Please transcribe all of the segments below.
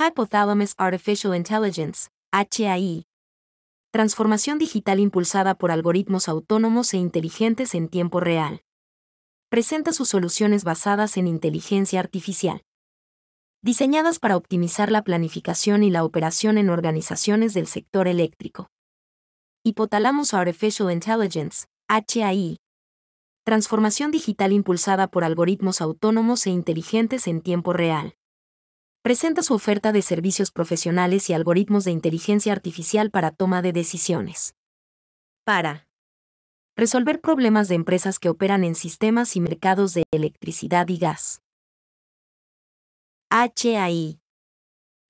Hypothalamus Artificial Intelligence, HAI. Transformación digital impulsada por algoritmos autónomos e inteligentes en tiempo real. Presenta sus soluciones basadas en inteligencia artificial. Diseñadas para optimizar la planificación y la operación en organizaciones del sector eléctrico. Hipotalamus Artificial Intelligence, HAI. Transformación digital impulsada por algoritmos autónomos e inteligentes en tiempo real presenta su oferta de servicios profesionales y algoritmos de inteligencia artificial para toma de decisiones. Para resolver problemas de empresas que operan en sistemas y mercados de electricidad y gas. HAI.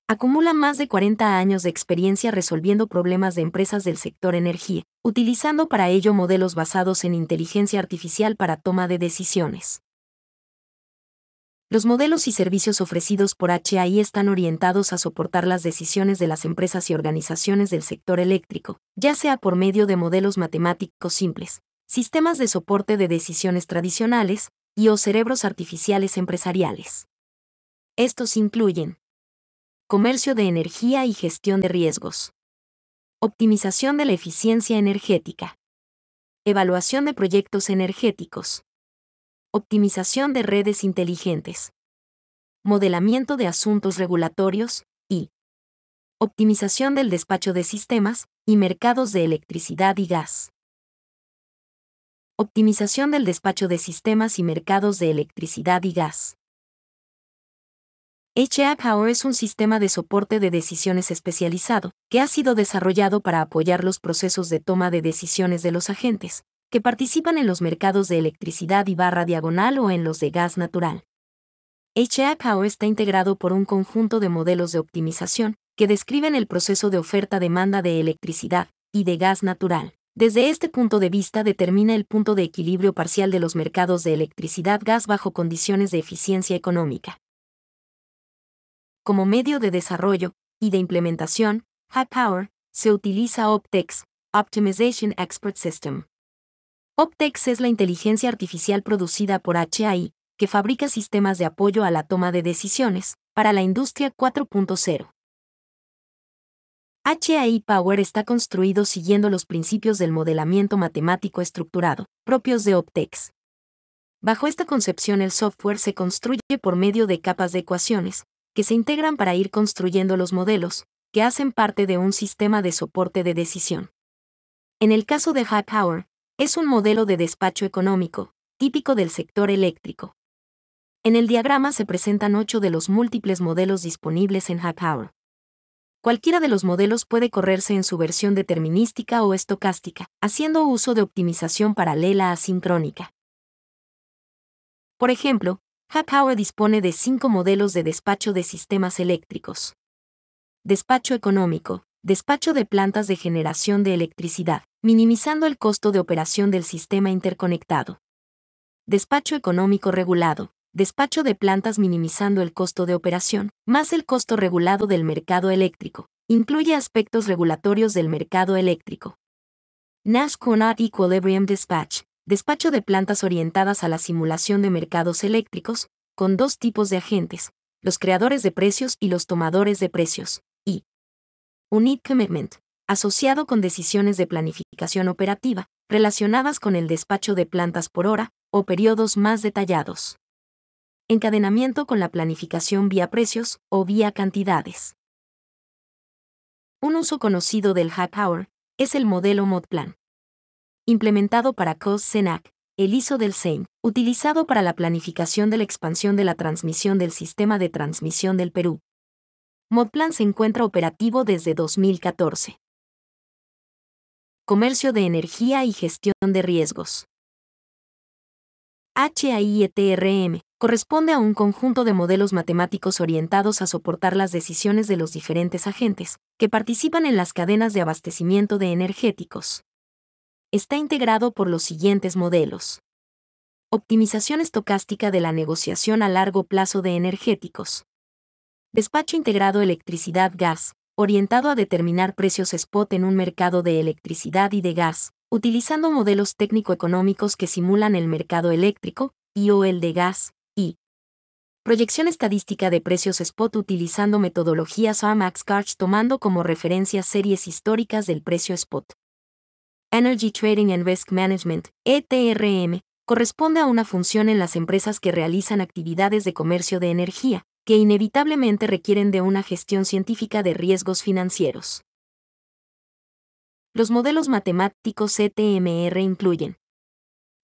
Acumula más de 40 años de experiencia resolviendo problemas de empresas del sector energía, utilizando para ello modelos basados en inteligencia artificial para toma de decisiones. Los modelos y servicios ofrecidos por HAI están orientados a soportar las decisiones de las empresas y organizaciones del sector eléctrico, ya sea por medio de modelos matemáticos simples, sistemas de soporte de decisiones tradicionales y o cerebros artificiales empresariales. Estos incluyen comercio de energía y gestión de riesgos, optimización de la eficiencia energética, evaluación de proyectos energéticos, optimización de redes inteligentes, modelamiento de asuntos regulatorios y optimización del despacho de sistemas y mercados de electricidad y gas. Optimización del despacho de sistemas y mercados de electricidad y gas. HA es un sistema de soporte de decisiones especializado que ha sido desarrollado para apoyar los procesos de toma de decisiones de los agentes, que participan en los mercados de electricidad y barra diagonal o en los de gas natural. HACAO está integrado por un conjunto de modelos de optimización que describen el proceso de oferta-demanda de electricidad y de gas natural. Desde este punto de vista determina el punto de equilibrio parcial de los mercados de electricidad-gas bajo condiciones de eficiencia económica. Como medio de desarrollo y de implementación, Power se utiliza OpTex, Optimization Expert System, Optex es la inteligencia artificial producida por HAI, que fabrica sistemas de apoyo a la toma de decisiones para la industria 4.0. HAI Power está construido siguiendo los principios del modelamiento matemático estructurado, propios de Optex. Bajo esta concepción el software se construye por medio de capas de ecuaciones, que se integran para ir construyendo los modelos, que hacen parte de un sistema de soporte de decisión. En el caso de Hack Power, es un modelo de despacho económico, típico del sector eléctrico. En el diagrama se presentan ocho de los múltiples modelos disponibles en Power. Cualquiera de los modelos puede correrse en su versión determinística o estocástica, haciendo uso de optimización paralela asincrónica. Por ejemplo, Power dispone de cinco modelos de despacho de sistemas eléctricos. Despacho económico, despacho de plantas de generación de electricidad, minimizando el costo de operación del sistema interconectado. Despacho económico regulado. Despacho de plantas minimizando el costo de operación, más el costo regulado del mercado eléctrico. Incluye aspectos regulatorios del mercado eléctrico. nash NASCONAT Equilibrium Dispatch. Despacho de plantas orientadas a la simulación de mercados eléctricos, con dos tipos de agentes, los creadores de precios y los tomadores de precios, y Unit Commitment, asociado con decisiones de planificación operativa, relacionadas con el despacho de plantas por hora o periodos más detallados. Encadenamiento con la planificación vía precios o vía cantidades. Un uso conocido del High Power es el modelo ModPlan. Implementado para COS-CENAC, el ISO del SEIN, utilizado para la planificación de la expansión de la transmisión del sistema de transmisión del Perú. ModPlan se encuentra operativo desde 2014. Comercio de Energía y Gestión de Riesgos. HAIETRM corresponde a un conjunto de modelos matemáticos orientados a soportar las decisiones de los diferentes agentes que participan en las cadenas de abastecimiento de energéticos. Está integrado por los siguientes modelos. Optimización estocástica de la negociación a largo plazo de energéticos. Despacho integrado electricidad-gas, orientado a determinar precios spot en un mercado de electricidad y de gas, utilizando modelos técnico-económicos que simulan el mercado eléctrico y o el de gas, y proyección estadística de precios spot utilizando metodologías amax CARTS tomando como referencia series históricas del precio spot. Energy Trading and Risk Management, ETRM, corresponde a una función en las empresas que realizan actividades de comercio de energía, que inevitablemente requieren de una gestión científica de riesgos financieros. Los modelos matemáticos CTMR incluyen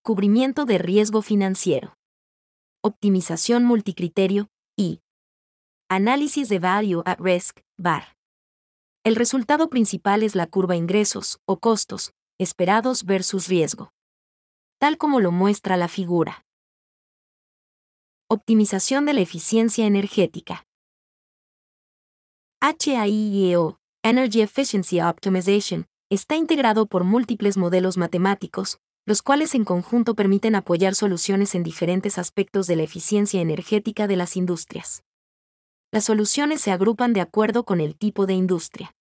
cubrimiento de riesgo financiero, optimización multicriterio y análisis de value at risk, VAR. El resultado principal es la curva ingresos o costos esperados versus riesgo, tal como lo muestra la figura. Optimización de la eficiencia energética. HIEO, Energy Efficiency Optimization, está integrado por múltiples modelos matemáticos, los cuales en conjunto permiten apoyar soluciones en diferentes aspectos de la eficiencia energética de las industrias. Las soluciones se agrupan de acuerdo con el tipo de industria.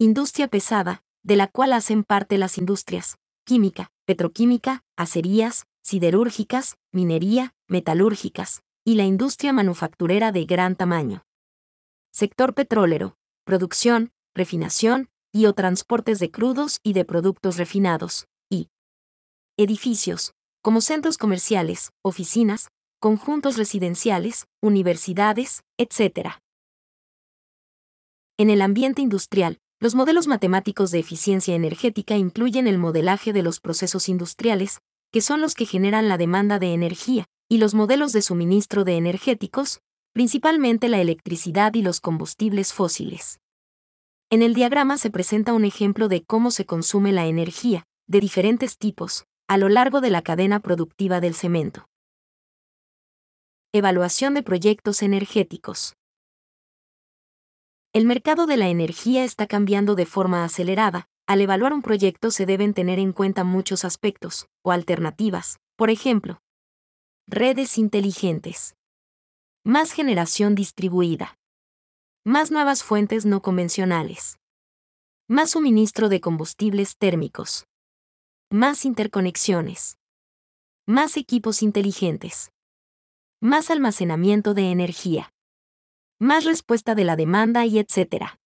Industria pesada, de la cual hacen parte las industrias, química, petroquímica, acerías, siderúrgicas, minería, metalúrgicas, y la industria manufacturera de gran tamaño. Sector petrolero, producción, refinación, y o transportes de crudos y de productos refinados, y edificios, como centros comerciales, oficinas, conjuntos residenciales, universidades, etc. En el ambiente industrial, los modelos matemáticos de eficiencia energética incluyen el modelaje de los procesos industriales, que son los que generan la demanda de energía, y los modelos de suministro de energéticos, principalmente la electricidad y los combustibles fósiles. En el diagrama se presenta un ejemplo de cómo se consume la energía, de diferentes tipos, a lo largo de la cadena productiva del cemento. Evaluación de proyectos energéticos. El mercado de la energía está cambiando de forma acelerada, al evaluar un proyecto se deben tener en cuenta muchos aspectos o alternativas, por ejemplo, redes inteligentes, más generación distribuida, más nuevas fuentes no convencionales, más suministro de combustibles térmicos, más interconexiones, más equipos inteligentes, más almacenamiento de energía, más respuesta de la demanda y etcétera.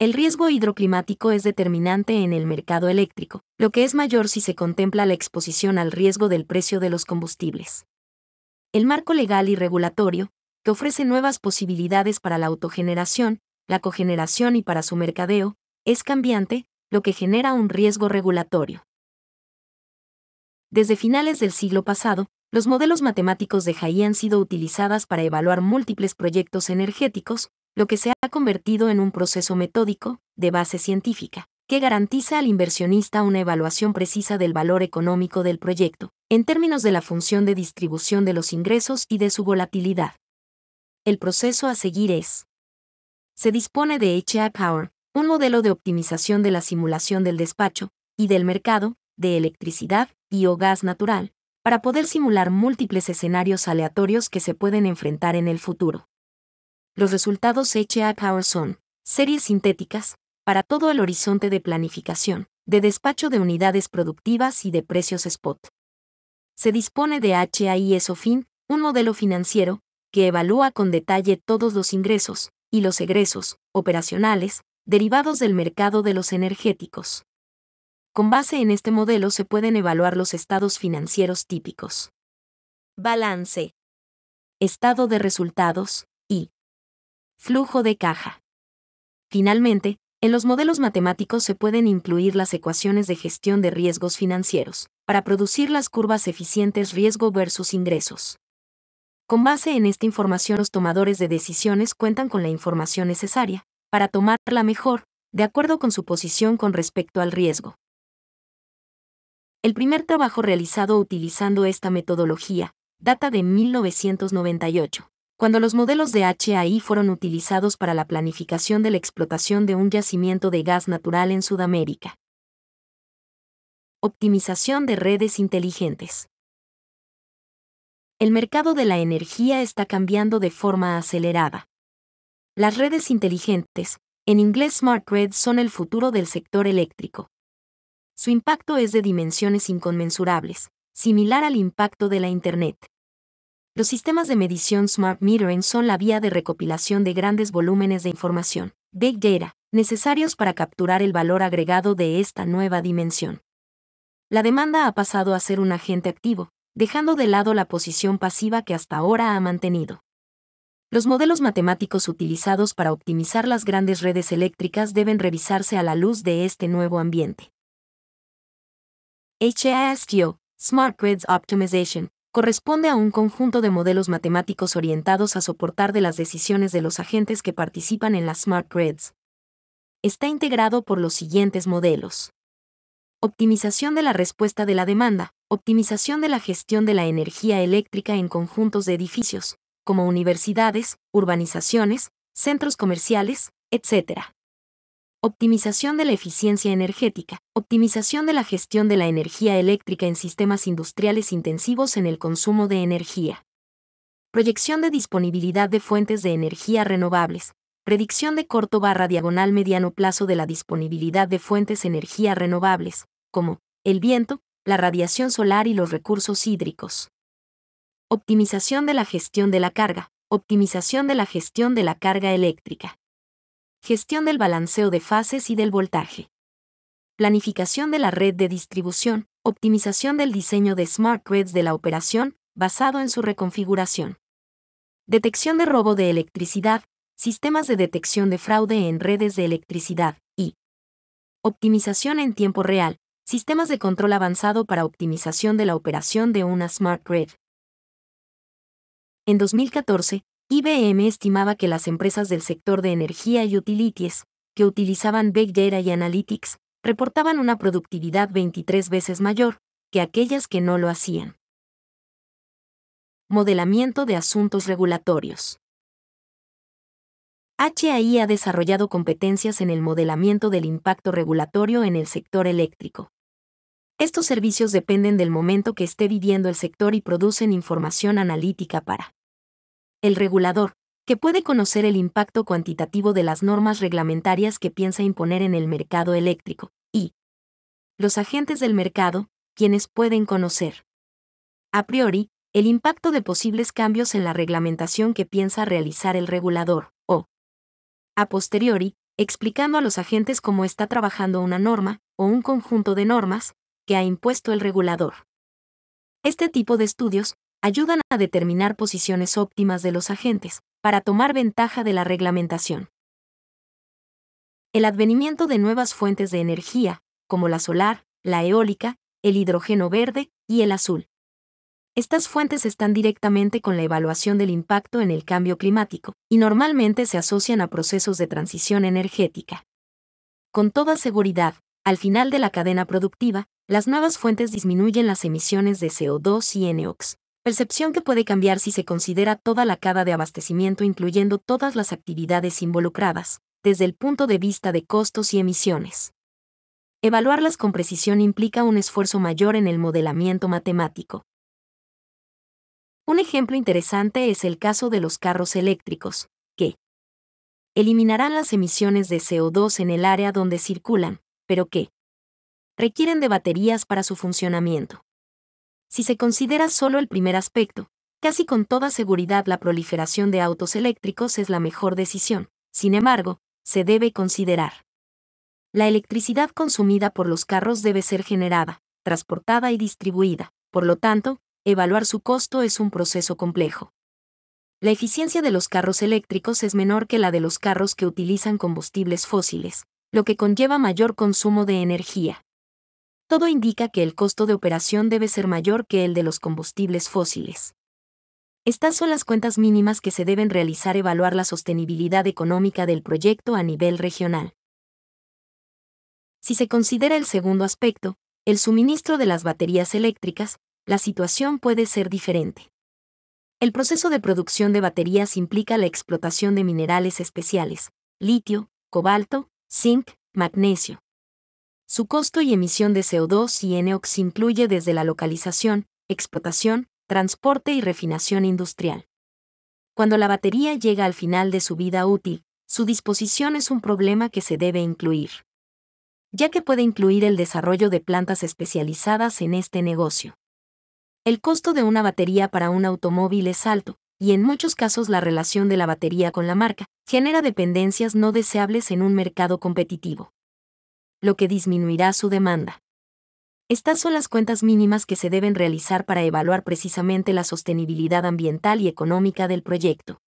El riesgo hidroclimático es determinante en el mercado eléctrico, lo que es mayor si se contempla la exposición al riesgo del precio de los combustibles. El marco legal y regulatorio, que ofrece nuevas posibilidades para la autogeneración, la cogeneración y para su mercadeo, es cambiante, lo que genera un riesgo regulatorio. Desde finales del siglo pasado, los modelos matemáticos de Jai han sido utilizadas para evaluar múltiples proyectos energéticos, lo que se ha convertido en un proceso metódico, de base científica, que garantiza al inversionista una evaluación precisa del valor económico del proyecto, en términos de la función de distribución de los ingresos y de su volatilidad. El proceso a seguir es. Se dispone de HA Power, un modelo de optimización de la simulación del despacho y del mercado de electricidad y o gas natural, para poder simular múltiples escenarios aleatorios que se pueden enfrentar en el futuro los resultados HA Power son series sintéticas para todo el horizonte de planificación, de despacho de unidades productivas y de precios spot. Se dispone de HAISOFIN, un modelo financiero, que evalúa con detalle todos los ingresos y los egresos operacionales derivados del mercado de los energéticos. Con base en este modelo se pueden evaluar los estados financieros típicos. Balance. Estado de resultados, Flujo de caja. Finalmente, en los modelos matemáticos se pueden incluir las ecuaciones de gestión de riesgos financieros, para producir las curvas eficientes riesgo versus ingresos. Con base en esta información los tomadores de decisiones cuentan con la información necesaria, para tomarla mejor, de acuerdo con su posición con respecto al riesgo. El primer trabajo realizado utilizando esta metodología data de 1998. Cuando los modelos de HAI fueron utilizados para la planificación de la explotación de un yacimiento de gas natural en Sudamérica. Optimización de redes inteligentes. El mercado de la energía está cambiando de forma acelerada. Las redes inteligentes, en inglés Smart grids, son el futuro del sector eléctrico. Su impacto es de dimensiones inconmensurables, similar al impacto de la Internet. Los sistemas de medición Smart Metering son la vía de recopilación de grandes volúmenes de información, Big Data, necesarios para capturar el valor agregado de esta nueva dimensión. La demanda ha pasado a ser un agente activo, dejando de lado la posición pasiva que hasta ahora ha mantenido. Los modelos matemáticos utilizados para optimizar las grandes redes eléctricas deben revisarse a la luz de este nuevo ambiente. HASQ, Smart Grids Optimization, corresponde a un conjunto de modelos matemáticos orientados a soportar de las decisiones de los agentes que participan en las smart grids. Está integrado por los siguientes modelos. Optimización de la respuesta de la demanda, optimización de la gestión de la energía eléctrica en conjuntos de edificios, como universidades, urbanizaciones, centros comerciales, etc optimización de la eficiencia energética, optimización de la gestión de la energía eléctrica en sistemas industriales intensivos en el consumo de energía, proyección de disponibilidad de fuentes de energía renovables, predicción de corto barra diagonal mediano plazo de la disponibilidad de fuentes energía renovables, como el viento, la radiación solar y los recursos hídricos. Optimización de la gestión de la carga, optimización de la gestión de la carga eléctrica gestión del balanceo de fases y del voltaje, planificación de la red de distribución, optimización del diseño de smart grids de la operación, basado en su reconfiguración, detección de robo de electricidad, sistemas de detección de fraude en redes de electricidad y optimización en tiempo real, sistemas de control avanzado para optimización de la operación de una smart grid. En 2014, IBM estimaba que las empresas del sector de energía y utilities, que utilizaban Big Data y Analytics, reportaban una productividad 23 veces mayor que aquellas que no lo hacían. Modelamiento de asuntos regulatorios. HAI ha desarrollado competencias en el modelamiento del impacto regulatorio en el sector eléctrico. Estos servicios dependen del momento que esté viviendo el sector y producen información analítica para el regulador, que puede conocer el impacto cuantitativo de las normas reglamentarias que piensa imponer en el mercado eléctrico, y los agentes del mercado, quienes pueden conocer a priori el impacto de posibles cambios en la reglamentación que piensa realizar el regulador, o a posteriori, explicando a los agentes cómo está trabajando una norma, o un conjunto de normas, que ha impuesto el regulador. Este tipo de estudios ayudan a determinar posiciones óptimas de los agentes, para tomar ventaja de la reglamentación. El advenimiento de nuevas fuentes de energía, como la solar, la eólica, el hidrógeno verde y el azul. Estas fuentes están directamente con la evaluación del impacto en el cambio climático, y normalmente se asocian a procesos de transición energética. Con toda seguridad, al final de la cadena productiva, las nuevas fuentes disminuyen las emisiones de CO2 y NOx percepción que puede cambiar si se considera toda la cadena de abastecimiento incluyendo todas las actividades involucradas, desde el punto de vista de costos y emisiones. Evaluarlas con precisión implica un esfuerzo mayor en el modelamiento matemático. Un ejemplo interesante es el caso de los carros eléctricos, que eliminarán las emisiones de CO2 en el área donde circulan, pero que requieren de baterías para su funcionamiento si se considera solo el primer aspecto, casi con toda seguridad la proliferación de autos eléctricos es la mejor decisión. Sin embargo, se debe considerar. La electricidad consumida por los carros debe ser generada, transportada y distribuida. Por lo tanto, evaluar su costo es un proceso complejo. La eficiencia de los carros eléctricos es menor que la de los carros que utilizan combustibles fósiles, lo que conlleva mayor consumo de energía todo indica que el costo de operación debe ser mayor que el de los combustibles fósiles. Estas son las cuentas mínimas que se deben realizar evaluar la sostenibilidad económica del proyecto a nivel regional. Si se considera el segundo aspecto, el suministro de las baterías eléctricas, la situación puede ser diferente. El proceso de producción de baterías implica la explotación de minerales especiales, litio, cobalto, zinc, magnesio, su costo y emisión de CO2 y NOx incluye desde la localización, explotación, transporte y refinación industrial. Cuando la batería llega al final de su vida útil, su disposición es un problema que se debe incluir, ya que puede incluir el desarrollo de plantas especializadas en este negocio. El costo de una batería para un automóvil es alto, y en muchos casos la relación de la batería con la marca genera dependencias no deseables en un mercado competitivo lo que disminuirá su demanda. Estas son las cuentas mínimas que se deben realizar para evaluar precisamente la sostenibilidad ambiental y económica del proyecto.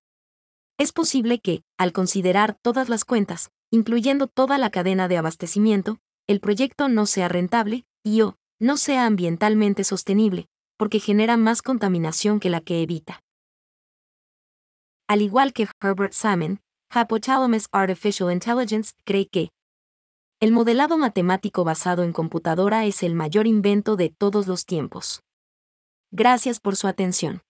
Es posible que, al considerar todas las cuentas, incluyendo toda la cadena de abastecimiento, el proyecto no sea rentable y o no sea ambientalmente sostenible, porque genera más contaminación que la que evita. Al igual que Herbert Simon, Hypothalamus Artificial Intelligence cree que, el modelado matemático basado en computadora es el mayor invento de todos los tiempos. Gracias por su atención.